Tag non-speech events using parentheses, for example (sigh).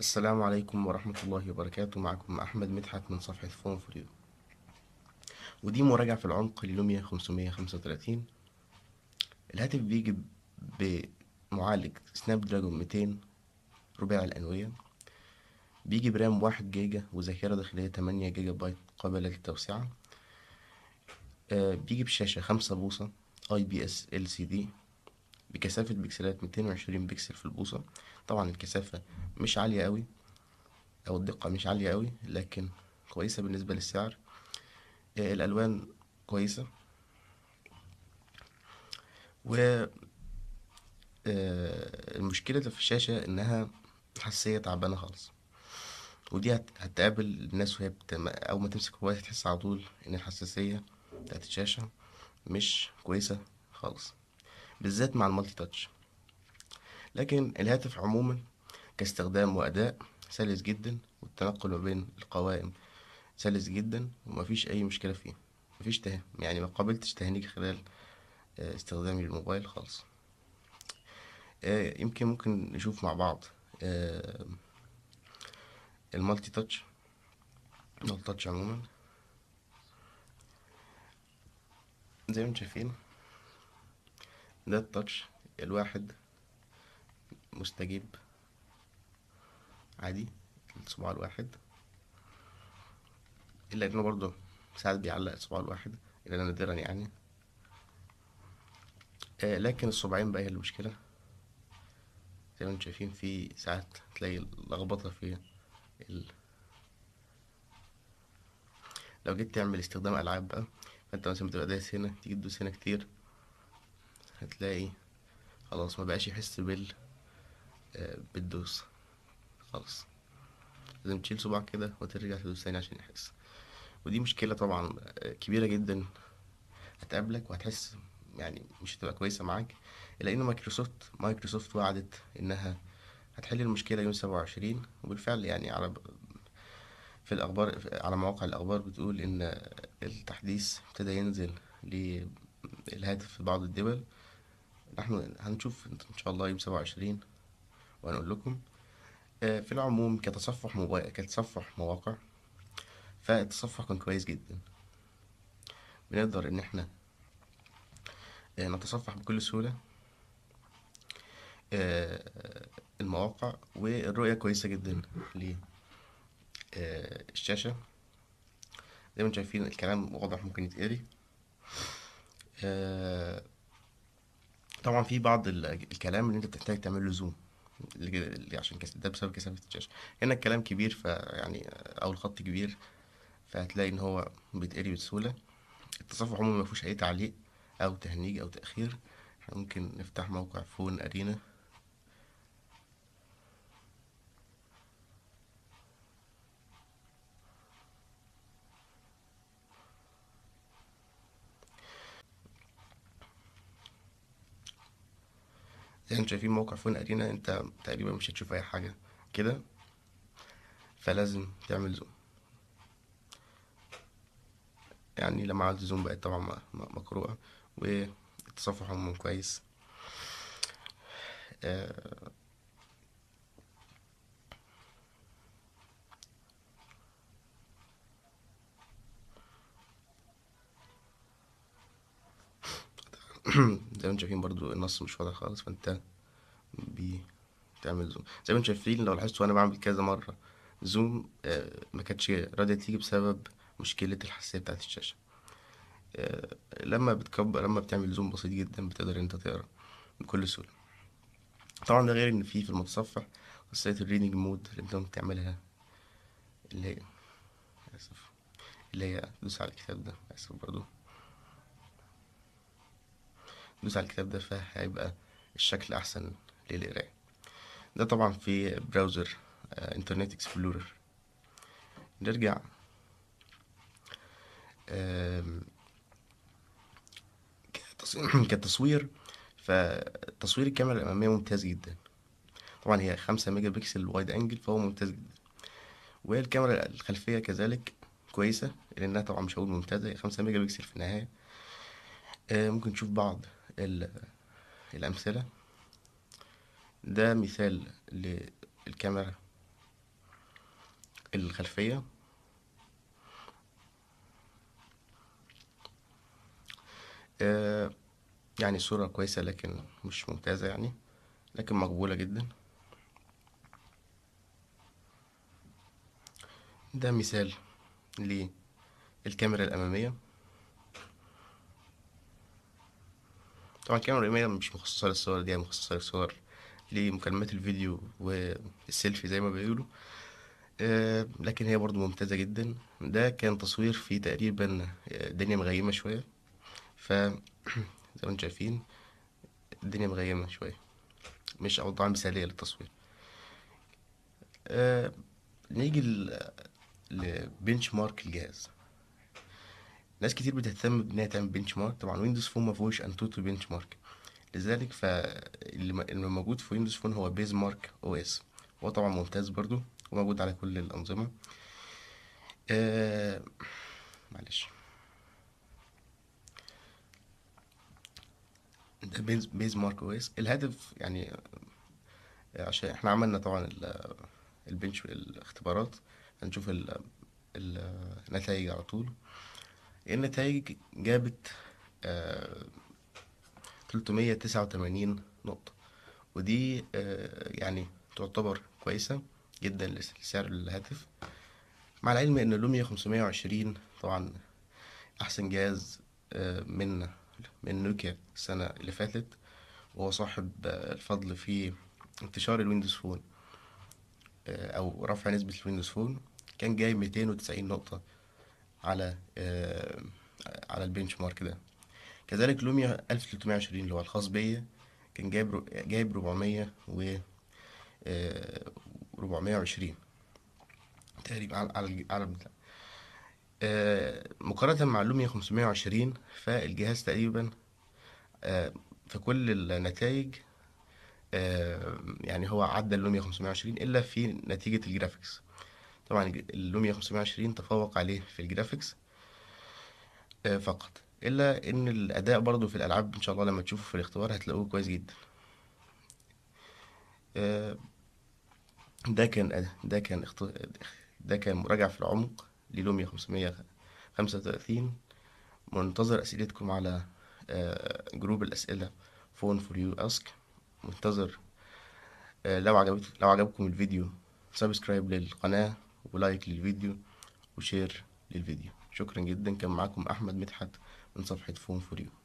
السلام عليكم ورحمة الله وبركاته معكم أحمد مدحت من صفحة فون فريو ودي مراجعة في العمق للوميا 535 الهاتف بيجي بمعالج سناب دراجون 200 رباع الأنوية بيجي برام واحد جيجا وذاكرة داخلية 8 جيجا بايت قابلة للتوسعة آه، بيجي بشاشة خمسة بوصة IPS LCD بكثافة بكسلات 220 بكسل في البوصة طبعا الكثافة مش عالية قوي أو الدقة مش عالية قوي لكن كويسة بالنسبة للسعر آه، الألوان كويسة و آه، المشكلة في الشاشة إنها حساسية تعبانة خالص ودي هتقابل الناس وهي بتم... أول ما تمسك موبايل هتحس على طول إن الحساسية بتاعت الشاشة مش كويسة خالص بالذات مع المالتي تاتش لكن الهاتف عموما كاستخدام وأداء سلس جدا والتنقل ما بين القوائم سلس جدا ومفيش أي مشكلة فيه مفيش ته يعني ما قابلتش تهنيك خلال آه، استخدامي للموبايل خالص آه، يمكن ممكن نشوف مع بعض آه، المالتي تاتش المالتي تاتش عموما زي ما انتم شايفين ده التاتش الواحد مستجيب عادي الصباع الواحد الا انه برضه ساعات بيعلق الصباع الواحد الا نادرا يعني آه لكن الصباعين بقى هي المشكله زي ما انتم شايفين في ساعات تلاقي لخبطه في ال... لو جيت تعمل استخدام العاب بقى فانت مثلا بتبقى دايس هنا تيجي تدوس هنا كتير هتلاقي خلاص ما بقاش يحس بال آه، بالدوس خالص لازم تشيل صباعك كده وترجع تدوس تاني عشان يحس ودي مشكله طبعا آه، كبيره جدا هتقابلك وهتحس يعني مش هتبقى كويسه معاك الا ان مايكروسوفت مايكروسوفت وعدت انها هتحل المشكله يوم سبعة وعشرين وبالفعل يعني على في الاخبار على مواقع الاخبار بتقول ان التحديث ابتدى ينزل للهاتف في بعض الدول احنا هنشوف ان شاء الله يوم 27 وهنقول لكم آه، في العموم كتصفح موبايل كتصفح مواقع فالتصفح كان كويس جدا بنقدر ان احنا آه، نتصفح بكل سهولة آه، المواقع والرؤية كويسة جدا للشاشة زي ما انتم شايفين الكلام واضح ممكن يتقري طبعا في بعض الكلام اللي انت بتحتاج تعمل له زوم عشان كس... ده بسبب كثافه الشاشه هنا الكلام كبير فيعني او الخط كبير فهتلاقي ان هو بيتقري بسهوله التصفح عموما ما فيهوش اي تعليق او تهنيج او تاخير ممكن نفتح موقع فون ارينا زي ما انتم شايفين موقع فون ارينا انت تقريبا مش هتشوف اي حاجه كده فلازم تعمل زوم يعني لما عملت زوم بقت طبعا مقروءه والتصفح عموما كويس آه (clears throat) زي ما انتم شايفين برضو النص مش واضح خالص فانت بتعمل زوم زي ما انتم شايفين لو لاحظتوا انا بعمل كذا مره زوم آه ما كانتش راضيه تيجي بسبب مشكله الحساسيه بتاعه الشاشه آه لما بتكبر لما بتعمل زوم بسيط جدا بتقدر انت تقرا بكل سهوله طبعا ده غير ان في في المتصفح خاصيه الريدنج مود اللي انت تعملها اللي هي اسف اللي هي دوس على الكتاب ده اسف برضه دوس على الكتاب ده فهيبقى الشكل أحسن للقراية ده طبعا في براوزر انترنت اكسبلورر نرجع (clears throat) كتصوير فتصوير الكاميرا الأمامية ممتاز جدا طبعا هي خمسة ميجا بكسل وايد أنجل فهو ممتاز جدا والكاميرا الخلفية كذلك كويسة لأنها طبعا مش هقول ممتازة هي خمسة ميجا بكسل في النهاية آه، ممكن تشوف بعض الأمثلة ده مثال للكاميرا الخلفية آه، يعني صورة كويسة لكن مش ممتازة يعني لكن مقبولة جدا ده مثال للكاميرا الأمامية طبعا الكاميرا القلمية مش مخصصة للصور دي هي مخصصة للصور لمكالمات الفيديو والسيلفي زي ما بيقولوا آه، لكن هي برضو ممتازة جدا ده كان تصوير في تقريبا آه، الدنيا مغيمة شوية ف (clears throat) زي ما انتم شايفين الدنيا مغيمة شوية مش أوضاع مثالية للتصوير آه، نيجي لبنش مارك الجهاز ناس كتير بتهتم بانها تعمل بنش مارك طبعا ويندوز فون ما فيهوش انتوتو بنش مارك لذلك فاللي موجود في ويندوز فون هو بيز مارك او اس هو طبعا ممتاز برضو وموجود على كل الانظمه آه معلش ده بيز, بيز مارك او اس الهدف يعني آه، عشان احنا عملنا طبعا البنش الاختبارات هنشوف النتائج على طول النتائج جابت آه، تلتمية تسعة وتمانين نقطة ودي آه، يعني تعتبر كويسة جدا لسعر الهاتف مع العلم ان لوميا وعشرين طبعا احسن جهاز آه، من من نوكيا السنة اللي فاتت وهو صاحب الفضل في انتشار الويندوز فون او رفع نسبة الويندوز فون كان جاي ميتين وتسعين نقطة على آه، على البنش مارك ده كذلك لوميا 1320 اللي هو الخاص بيا كان جايب جايب 400 و 420 آه، تقريبا على على آه، مقارنة مع اللوميا 520 فالجهاز تقريبا في كل النتائج يعني هو عدى اللوميا 520 إلا في نتيجة الجرافيكس طبعا اللوميا 520 تفوق عليه في الجرافيكس آه، فقط الا ان الاداء برضو في الالعاب ان شاء الله لما تشوفوا في الاختبار هتلاقوه كويس جدا آه، ده كان ده كان ده كان مراجعة في العمق للوميا 535 منتظر أسئلتكم على آه، جروب الأسئلة فون فور يو أسك منتظر لو عجبت لو عجبكم الفيديو سبسكرايب للقناة ولايك للفيديو وشير للفيديو شكرا جدا كان معاكم احمد مدحت من صفحه فون فور يو